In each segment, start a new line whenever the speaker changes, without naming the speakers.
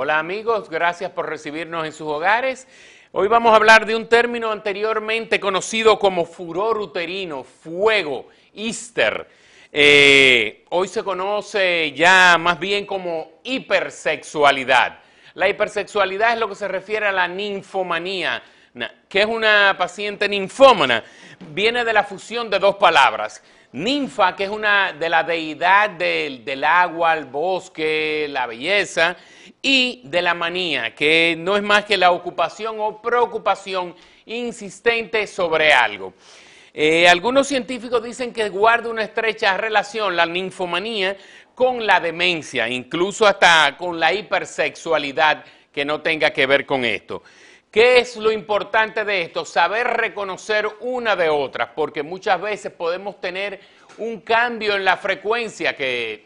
Hola amigos, gracias por recibirnos en sus hogares. Hoy vamos a hablar de un término anteriormente conocido como furor uterino, fuego, Easter. Eh, hoy se conoce ya más bien como hipersexualidad. La hipersexualidad es lo que se refiere a la ninfomanía, que es una paciente ninfómana. Viene de la fusión de dos palabras, Ninfa, que es una de la deidad del, agua, el bosque, la belleza, y de la manía, que no es más que la ocupación o preocupación insistente sobre algo. Eh, algunos científicos dicen que guarda una estrecha relación la ninfomanía con la demencia, incluso hasta con la hipersexualidad que no tenga que ver con esto. ¿Qué es lo importante de esto? Saber reconocer una de otras, porque muchas veces podemos tener un cambio en la frecuencia, que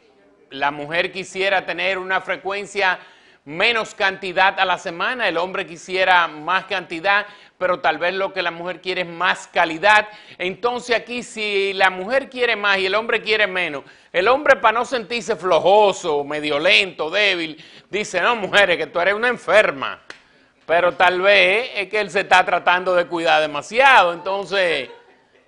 la mujer quisiera tener una frecuencia menos cantidad a la semana, el hombre quisiera más cantidad, pero tal vez lo que la mujer quiere es más calidad. Entonces aquí si la mujer quiere más y el hombre quiere menos, el hombre para no sentirse flojoso, medio lento, débil, dice, no mujeres, que tú eres una enferma. Pero tal vez es que él se está tratando de cuidar demasiado. Entonces,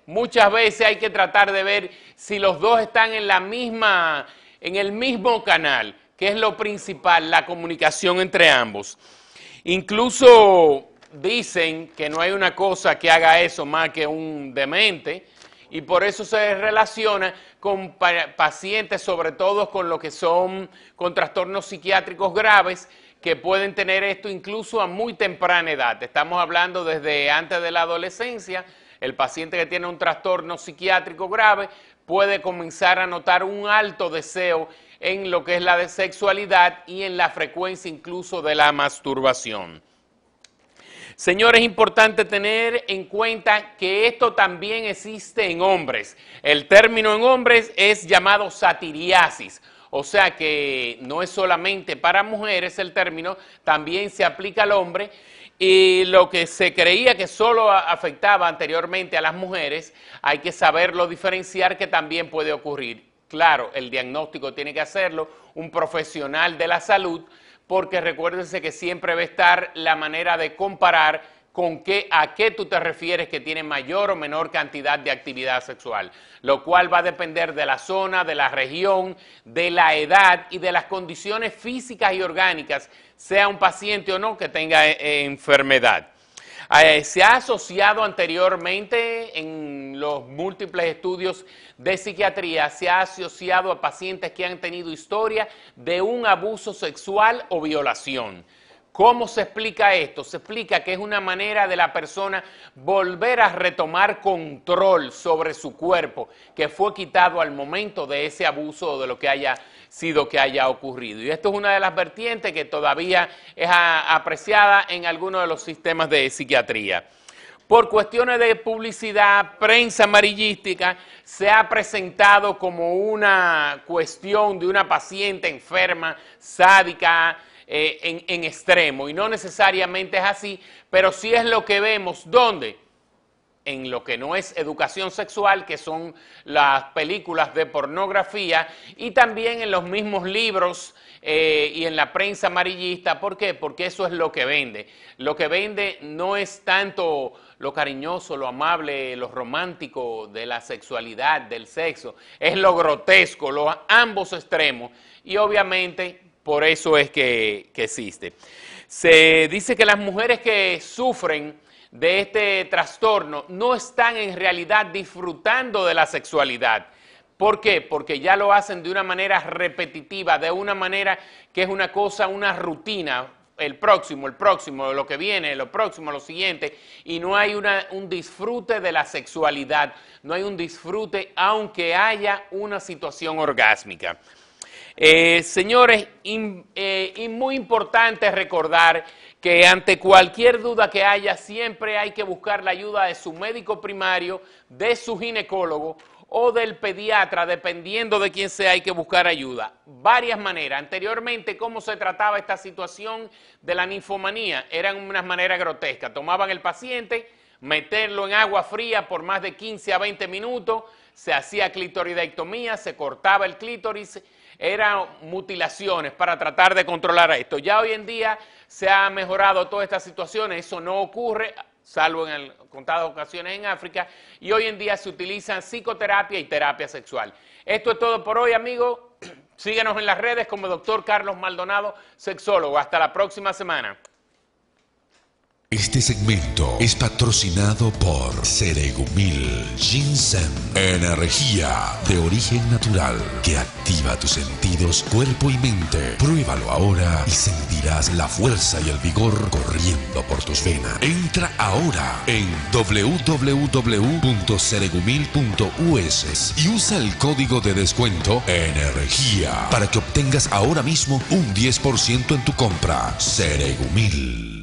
muchas veces hay que tratar de ver si los dos están en la misma, en el mismo canal, que es lo principal, la comunicación entre ambos. Incluso dicen que no hay una cosa que haga eso más que un demente y por eso se relaciona con pacientes, sobre todo con lo que son con trastornos psiquiátricos graves, que pueden tener esto incluso a muy temprana edad. Estamos hablando desde antes de la adolescencia. El paciente que tiene un trastorno psiquiátrico grave puede comenzar a notar un alto deseo en lo que es la de sexualidad y en la frecuencia incluso de la masturbación. Señores, es importante tener en cuenta que esto también existe en hombres. El término en hombres es llamado satiriasis o sea que no es solamente para mujeres el término, también se aplica al hombre. Y lo que se creía que solo afectaba anteriormente a las mujeres, hay que saberlo diferenciar que también puede ocurrir. Claro, el diagnóstico tiene que hacerlo un profesional de la salud, porque recuérdense que siempre va a estar la manera de comparar con qué, a qué tú te refieres que tiene mayor o menor cantidad de actividad sexual, lo cual va a depender de la zona, de la región, de la edad y de las condiciones físicas y orgánicas, sea un paciente o no que tenga eh, eh, enfermedad. Eh, se ha asociado anteriormente en los múltiples estudios de psiquiatría, se ha asociado a pacientes que han tenido historia de un abuso sexual o violación. ¿Cómo se explica esto? Se explica que es una manera de la persona volver a retomar control sobre su cuerpo que fue quitado al momento de ese abuso o de lo que haya sido que haya ocurrido. Y esto es una de las vertientes que todavía es apreciada en algunos de los sistemas de psiquiatría. Por cuestiones de publicidad, prensa amarillística, se ha presentado como una cuestión de una paciente enferma, sádica, eh, en, extremo. Y no necesariamente es así, pero sí es lo que vemos. ¿Dónde? en lo que no es educación sexual, que son las películas de pornografía, y también en los mismos libros eh, y en la prensa amarillista. ¿Por qué? Porque eso es lo que vende. Lo que vende no es tanto lo cariñoso, lo amable, lo romántico de la sexualidad, del sexo, es lo grotesco, los ambos extremos. Y obviamente por eso es que, existe. Se dice que las mujeres que sufren de este trastorno no están en realidad disfrutando de la sexualidad. ¿Por qué? Porque ya lo hacen de una manera repetitiva, de una manera que es una cosa, una rutina, el próximo, el próximo, lo que viene, lo próximo, lo siguiente, y no hay un disfrute de la sexualidad, no hay un disfrute aunque haya una situación orgásmica. Eh, señores, eh, y muy importante recordar que ante cualquier duda que haya, siempre hay que buscar la ayuda de su médico primario, de su ginecólogo o del pediatra, dependiendo de quién sea, hay que buscar ayuda. Varias maneras. Anteriormente, ¿cómo se trataba esta situación de la ninfomanía? Eran unas maneras grotescas. Tomaban el paciente, meterlo en agua fría por más de 15 a 20 minutos, se hacía clitoridectomía, se cortaba el clítoris eran mutilaciones para tratar de controlar esto. Ya hoy en día se ha mejorado todas estas situaciones, eso no ocurre salvo en contadas ocasiones en África, y hoy en día se utilizan psicoterapia y terapia sexual. Esto es todo por hoy, amigos. Síguenos en las redes como doctor Carlos Maldonado, sexólogo. Hasta la próxima semana.
Este segmento es patrocinado por Ceregumil Ginseng, energía de origen natural que activa tus sentidos, cuerpo y mente. Pruébalo ahora y sentirás la fuerza y el vigor corriendo por tus venas. Entra ahora en www.ceregumil.us y usa el código de descuento energía para que obtengas ahora mismo un 10% en tu compra. Ceregumil.